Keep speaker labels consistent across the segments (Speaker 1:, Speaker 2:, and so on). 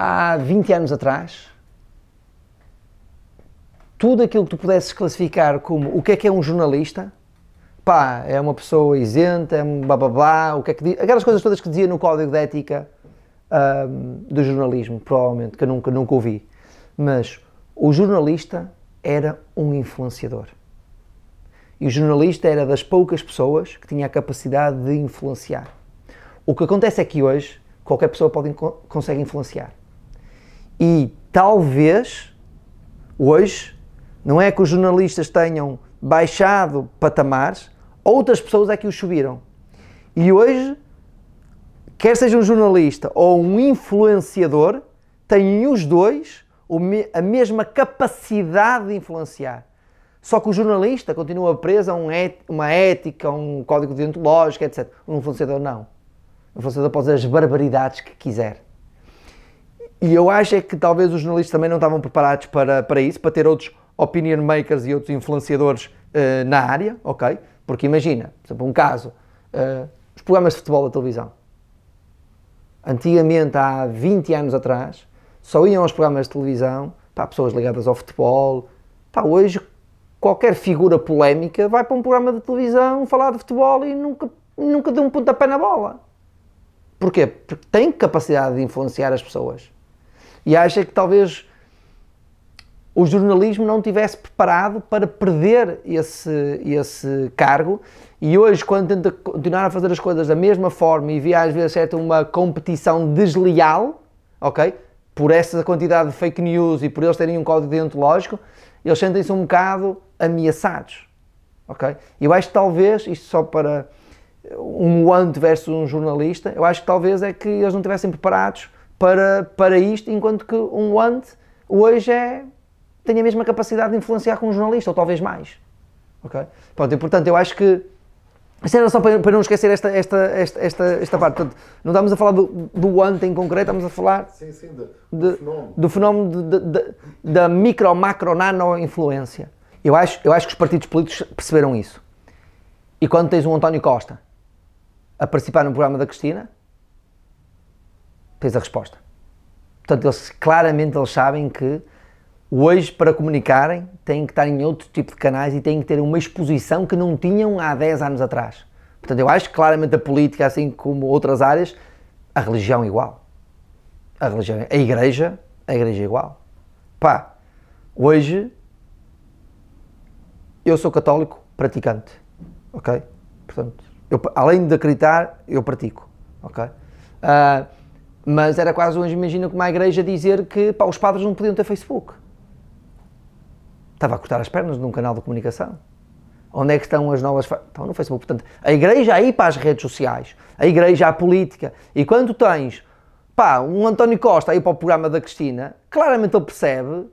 Speaker 1: há 20 anos atrás, tudo aquilo que tu pudesses classificar como o que é que é um jornalista, pá, é uma pessoa isenta, é um blá, o que é que diz, aquelas coisas todas que dizia no código de ética um, do jornalismo, provavelmente, que eu nunca, nunca ouvi. Mas o jornalista era um influenciador. E o jornalista era das poucas pessoas que tinha a capacidade de influenciar. O que acontece é que hoje qualquer pessoa pode, consegue influenciar. E talvez hoje não é que os jornalistas tenham baixado patamares, outras pessoas é que os subiram. E hoje, quer seja um jornalista ou um influenciador, têm os dois a mesma capacidade de influenciar. Só que o jornalista continua preso a um uma ética, a um código deontológico, etc. um influenciador não. Um influenciador pode dizer as barbaridades que quiser. E eu acho é que talvez os jornalistas também não estavam preparados para, para isso, para ter outros opinion makers e outros influenciadores uh, na área, ok? Porque imagina, por exemplo, um caso, uh, os programas de futebol da televisão. Antigamente, há 20 anos atrás, só iam aos programas de televisão para pessoas ligadas ao futebol. Pá, hoje, qualquer figura polémica vai para um programa de televisão falar de futebol e nunca, nunca deu um pontapé na bola. Porquê? Porque tem capacidade de influenciar as pessoas e acha que talvez o jornalismo não tivesse preparado para perder esse, esse cargo e hoje, quando tenta continuar a fazer as coisas da mesma forma e via às vezes certo, uma competição desleal, ok? Por essa quantidade de fake news e por eles terem um código deontológico, eles sentem-se um bocado ameaçados, ok? Eu acho que talvez, isto só para um ante versus um jornalista, eu acho que talvez é que eles não estivessem preparados para, para isto, enquanto que um want hoje é, tem a mesma capacidade de influenciar com um jornalista, ou talvez mais. Okay? Pronto, e portanto eu acho que isto era só para, para não esquecer esta, esta, esta, esta, esta parte. Portanto, não estamos a falar do, do em concreto, estamos a falar sim, sim, do, de, fenómeno. do fenómeno de, de, de, da micro, macro, nano influência. Eu acho, eu acho que os partidos políticos perceberam isso. E quando tens um António Costa a participar no programa da Cristina, tens a resposta. Portanto, eles claramente eles sabem que hoje, para comunicarem, têm que estar em outro tipo de canais e têm que ter uma exposição que não tinham há 10 anos atrás. Portanto, eu acho que claramente a política, assim como outras áreas, a religião é igual. A religião, a igreja, a igreja é igual. Pá, hoje eu sou católico praticante, ok? Portanto, eu, além de acreditar, eu pratico, ok? Uh, mas era quase hoje, imagina, como a igreja dizer que pá, os padres não podiam ter Facebook. Estava a cortar as pernas num canal de comunicação. Onde é que estão as novas. Estão no Facebook. Portanto, a igreja aí para as redes sociais, a igreja à política. E quando tens pá, um António Costa aí para o programa da Cristina, claramente ele percebe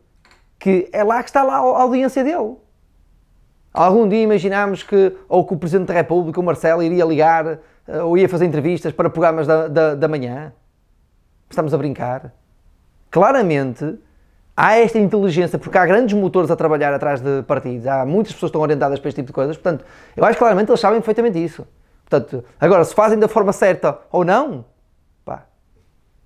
Speaker 1: que é lá que está lá a audiência dele. Algum dia imaginámos que, ou que o Presidente da República, o Marcelo, iria ligar eh, ou ia fazer entrevistas para programas da, da, da manhã. Estamos a brincar. Claramente, há esta inteligência, porque há grandes motores a trabalhar atrás de partidos, há muitas pessoas que estão orientadas para este tipo de coisas, portanto, eu acho que claramente eles sabem perfeitamente isso. Portanto, agora, se fazem da forma certa ou não, pá,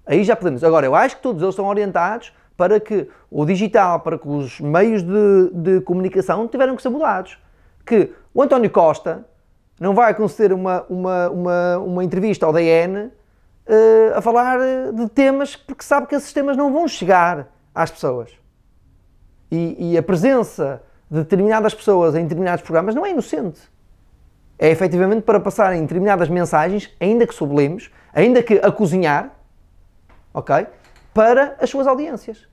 Speaker 1: aí já podemos. Agora, eu acho que todos eles estão orientados para que o digital, para que os meios de, de comunicação tiveram que ser mudados. Que o António Costa não vai conceder uma, uma, uma, uma entrevista ao DN uh, a falar eh, de temas porque sabe que esses temas não vão chegar às pessoas. E, e a presença de determinadas pessoas em determinados programas não é inocente. É efetivamente para passarem determinadas mensagens, ainda que sublimes, ainda que a cozinhar, ok? Para as suas audiências.